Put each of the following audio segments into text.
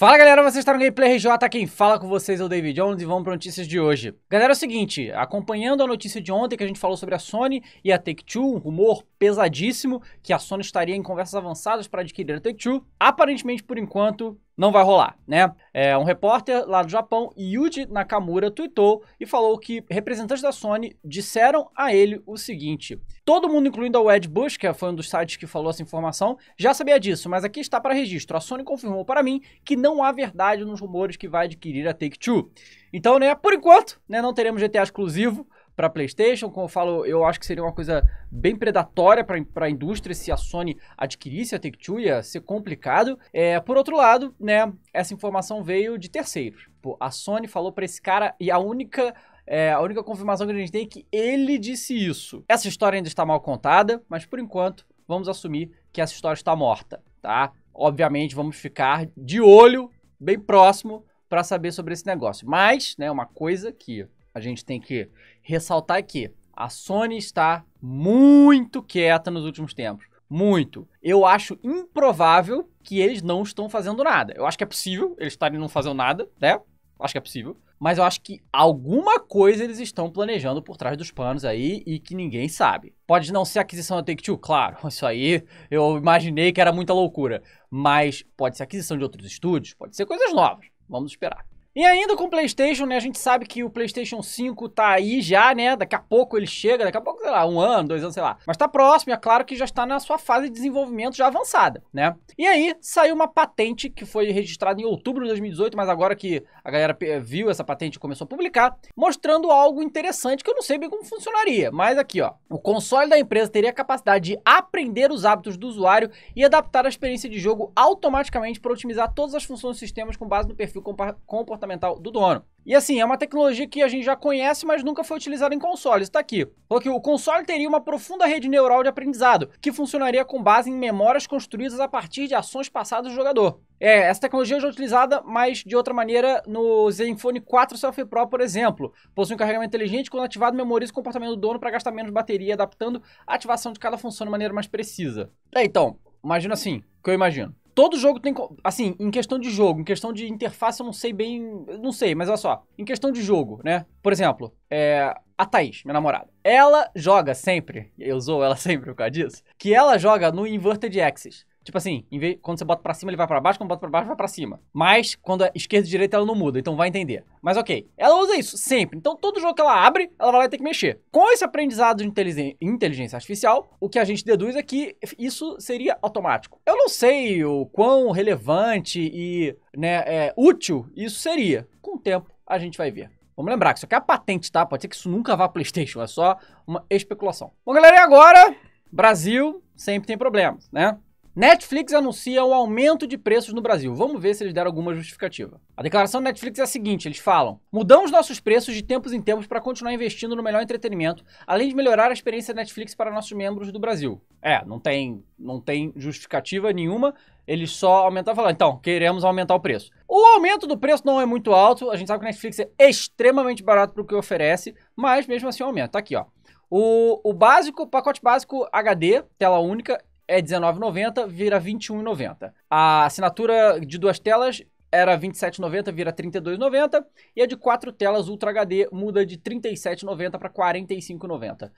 Fala galera, vocês estão no Gameplay RJ, tá quem fala com vocês é o David Jones e vamos para notícias de hoje. Galera, é o seguinte, acompanhando a notícia de ontem que a gente falou sobre a Sony e a Take-Two, um rumor pesadíssimo que a Sony estaria em conversas avançadas para adquirir a Take-Two, aparentemente por enquanto não vai rolar, né? É, um repórter lá do Japão, Yuji Nakamura, tweetou e falou que representantes da Sony disseram a ele o seguinte: todo mundo, incluindo a Ed Bush, que foi um dos sites que falou essa informação, já sabia disso, mas aqui está para registro. A Sony confirmou para mim que não há verdade nos rumores que vai adquirir a Take Two. Então, né, por enquanto, né, não teremos GTA exclusivo para PlayStation. Como eu falo, eu acho que seria uma coisa bem predatória para a indústria se a Sony adquirisse a Take-Two, ia ser complicado. É, por outro lado, né, essa informação veio de terceiros. Pô, a Sony falou para esse cara e a única é, a única confirmação que a gente tem é que ele disse isso. Essa história ainda está mal contada, mas por enquanto vamos assumir que essa história está morta, tá? Obviamente vamos ficar de olho bem próximo para saber sobre esse negócio. Mas, né, uma coisa que a gente tem que ressaltar aqui: a Sony está muito quieta nos últimos tempos. Muito. Eu acho improvável que eles não estão fazendo nada. Eu acho que é possível eles estarem não fazendo nada, né? Acho que é possível. Mas eu acho que alguma coisa eles estão planejando por trás dos panos aí e que ninguém sabe. Pode não ser aquisição da Take-Two, claro. Isso aí eu imaginei que era muita loucura. Mas pode ser aquisição de outros estúdios, pode ser coisas novas. Vamos esperar. E ainda com o PlayStation, né? A gente sabe que o PlayStation 5 tá aí já, né? Daqui a pouco ele chega, daqui a pouco, sei lá, um ano, dois anos, sei lá. Mas tá próximo, e é claro que já está na sua fase de desenvolvimento já avançada, né? E aí saiu uma patente que foi registrada em outubro de 2018, mas agora que a galera viu essa patente e começou a publicar, mostrando algo interessante que eu não sei bem como funcionaria. Mas aqui, ó, o console da empresa teria a capacidade de aprender os hábitos do usuário e adaptar a experiência de jogo automaticamente para otimizar todas as funções dos sistemas com base no perfil comportamental comportamental do dono. E assim, é uma tecnologia que a gente já conhece, mas nunca foi utilizada em consoles. Está aqui. Falou que o console teria uma profunda rede neural de aprendizado, que funcionaria com base em memórias construídas a partir de ações passadas do jogador. É, essa tecnologia é já é utilizada, mas de outra maneira, no Zenfone 4 Selfie Pro, por exemplo. Possui um carregamento inteligente, quando ativado, memoriza o comportamento do dono para gastar menos bateria, adaptando a ativação de cada função de maneira mais precisa. É, então, imagina assim, que eu imagino. Todo jogo tem. Assim, em questão de jogo, em questão de interface, eu não sei bem. Não sei, mas olha só. Em questão de jogo, né? Por exemplo, é, a Thaís, minha namorada. Ela joga sempre, eu usou ela sempre por causa disso, que ela joga no Inverted Axis. Tipo assim, vez, quando você bota pra cima, ele vai para baixo, quando bota pra baixo, vai para cima. Mas quando é esquerda e direita, ela não muda, então vai entender. Mas ok, ela usa isso sempre. Então todo jogo que ela abre, ela vai lá que mexer. Com esse aprendizado de inteligência artificial, o que a gente deduz é que isso seria automático. Eu não sei o quão relevante e né, é, útil isso seria. Com o tempo, a gente vai ver. Vamos lembrar que isso aqui é a patente, tá? Pode ser que isso nunca vá a PlayStation, é só uma especulação. Bom, galera, e agora? Brasil sempre tem problemas, né? Netflix anuncia um aumento de preços no Brasil. Vamos ver se eles deram alguma justificativa. A declaração da Netflix é a seguinte: eles falam: mudamos nossos preços de tempos em tempos para continuar investindo no melhor entretenimento, além de melhorar a experiência da Netflix para nossos membros do Brasil. É, não tem, não tem justificativa nenhuma. Eles só aumentaram falar, então, queremos aumentar o preço. O aumento do preço não é muito alto, a gente sabe que a Netflix é extremamente barato para o que oferece, mas mesmo assim aumenta. Tá aqui, ó. O, o básico, o pacote básico HD, tela única, é R$19,90, vira R$21,90. A assinatura de duas telas era 27,90 vira 32,90 e a de quatro telas Ultra HD muda de 37,90 para 45,90.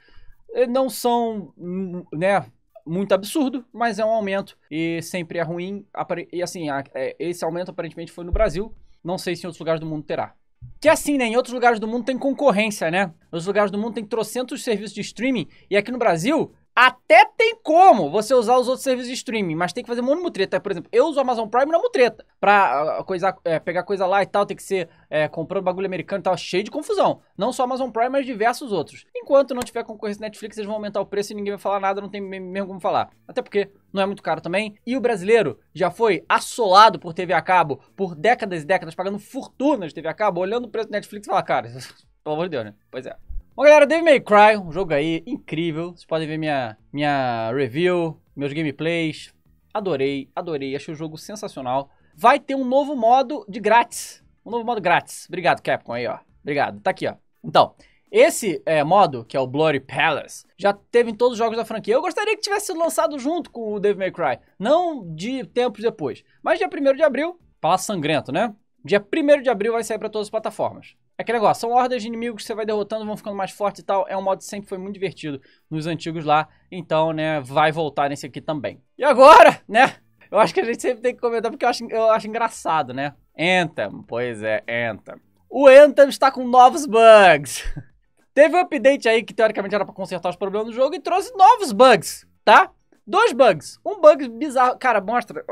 Não são, né, muito absurdo, mas é um aumento e sempre é ruim. E assim, é, esse aumento aparentemente foi no Brasil, não sei se em outros lugares do mundo terá. Que é assim, né? Em outros lugares do mundo tem concorrência, né? Nos lugares do mundo tem trocentos serviços de streaming e aqui no Brasil até tem como você usar os outros serviços de streaming, mas tem que fazer muito mutreta. Por exemplo, eu uso o Amazon Prime na mutreta. Pra ah, coisa, é, pegar coisa lá e tal, tem que ser é, comprando bagulho americano e tal, cheio de confusão. Não só Amazon Prime, mas diversos outros. Enquanto não tiver concorrência Netflix, eles vão aumentar o preço e ninguém vai falar nada, não tem mesmo como falar. Até porque não é muito caro também. E o brasileiro já foi assolado por TV a cabo por décadas e décadas, pagando fortunas de TV a cabo, olhando o preço do Netflix e falar, cara, pelo amor de Deus, né? Pois é. Bom, galera, Devil May Cry, um jogo aí incrível. Vocês podem ver minha, minha review, meus gameplays. Adorei, adorei, achei o jogo sensacional. Vai ter um novo modo de grátis. Um novo modo grátis. Obrigado, Capcom, aí, ó. Obrigado, tá aqui, ó. Então, esse é, modo, que é o Bloody Palace, já teve em todos os jogos da franquia. Eu gostaria que tivesse sido lançado junto com o Devil May Cry, não de tempos depois. Mas dia 1 de abril, Palácio Sangrento, né? Dia 1 de abril vai sair para todas as plataformas aquele negócio, são hordas de inimigos que você vai derrotando, vão ficando mais fortes e tal. É um modo que sempre foi muito divertido nos antigos lá. Então, né, vai voltar nesse aqui também. E agora, né? Eu acho que a gente sempre tem que comentar porque eu acho, eu acho engraçado, né? Anthem, pois é, Anthem. O Anthem está com novos bugs. Teve um update aí que teoricamente era para consertar os problemas do jogo e trouxe novos bugs, tá? Dois bugs. Um bug bizarro. Cara, mostra.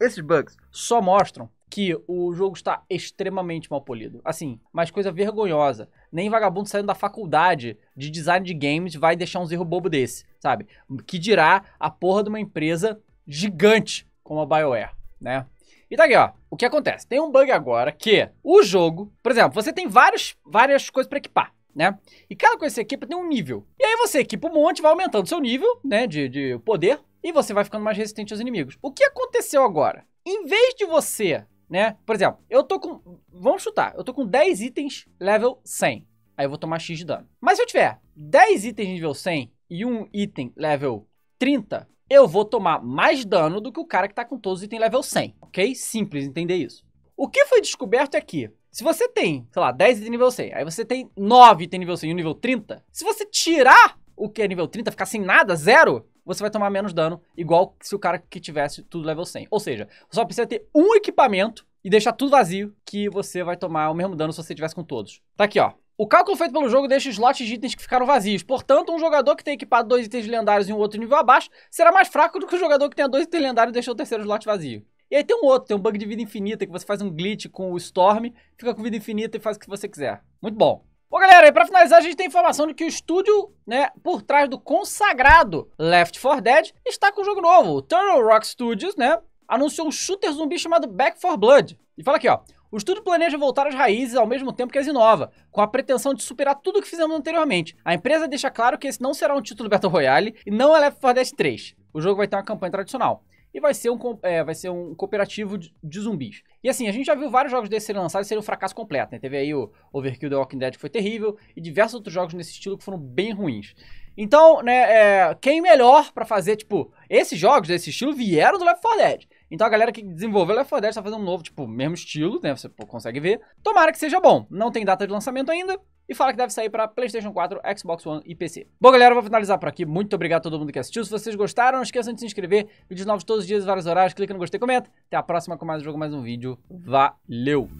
Esses bugs só mostram que o jogo está extremamente mal polido. Assim, mas coisa vergonhosa. Nem vagabundo saindo da faculdade de design de games vai deixar um erro bobo desse, sabe? Que dirá a porra de uma empresa gigante como a BioWare, né? E tá aqui, ó. O que acontece? Tem um bug agora que o jogo, por exemplo, você tem vários, várias coisas para equipar. Né? E cada coisa que você equipa tem um nível. E aí você equipa um monte, vai aumentando seu nível, né? De, de poder. E você vai ficando mais resistente aos inimigos. O que aconteceu agora? Em vez de você né? Por exemplo, eu tô com... Vamos chutar. Eu tô com 10 itens level 100. Aí eu vou tomar X de dano. Mas se eu tiver 10 itens nível 100 e um item level 30, eu vou tomar mais dano do que o cara que tá com todos os itens level 100, ok? Simples entender isso. O que foi descoberto é que, se você tem, sei lá, 10 itens nível 100, aí você tem 9 itens nível 100 e um nível 30, se você tirar o que é nível 30, ficar sem nada, zero, você vai tomar menos dano, igual se o cara que tivesse tudo level 100. Ou seja, você só precisa ter um equipamento e deixar tudo vazio, que você vai tomar o mesmo dano se você tivesse com todos. Tá aqui, ó. O cálculo feito pelo jogo deixa os lotes de itens que ficaram vazios. Portanto, um jogador que tem equipado dois itens lendários e um outro nível abaixo será mais fraco do que o jogador que tenha dois itens lendários e deixou o terceiro slot vazio. E aí tem um outro, tem um bug de vida infinita, que você faz um glitch com o Storm, fica com vida infinita e faz o que você quiser. Muito bom. Bom, galera, e pra finalizar, a gente tem informação de que o estúdio, né, por trás do consagrado Left 4 Dead, está com um jogo novo. O Turtle Rock Studios, né, anunciou um shooter zumbi chamado Back 4 Blood. E fala aqui, ó. O estúdio planeja voltar às raízes ao mesmo tempo que as inova, com a pretensão de superar tudo o que fizemos anteriormente. A empresa deixa claro que esse não será um título Battle Royale e não é Left 4 Dead 3. O jogo vai ter uma campanha tradicional. E vai ser um, é, vai ser um cooperativo de, de zumbis. E assim, a gente já viu vários jogos desse serem lançados e serem um fracasso completo, né? Teve aí o Overkill The Walking Dead que foi terrível e diversos outros jogos nesse estilo que foram bem ruins. Então, né, é, quem melhor para fazer, tipo, esses jogos desse estilo vieram do Left 4 Dead. Então a galera que desenvolveu Left 4 Dead tá fazendo um novo, tipo, mesmo estilo, né? Você consegue ver. Tomara que seja bom. Não tem data de lançamento ainda, e fala que deve sair para PlayStation 4, Xbox One e PC. Bom, galera, vou finalizar por aqui. Muito obrigado a todo mundo que assistiu. Se vocês gostaram, não esqueçam de se inscrever. Vídeos novos todos os dias, vários horários. Clica no gostei, comenta. Até a próxima com mais um jogo, mais um vídeo. Valeu!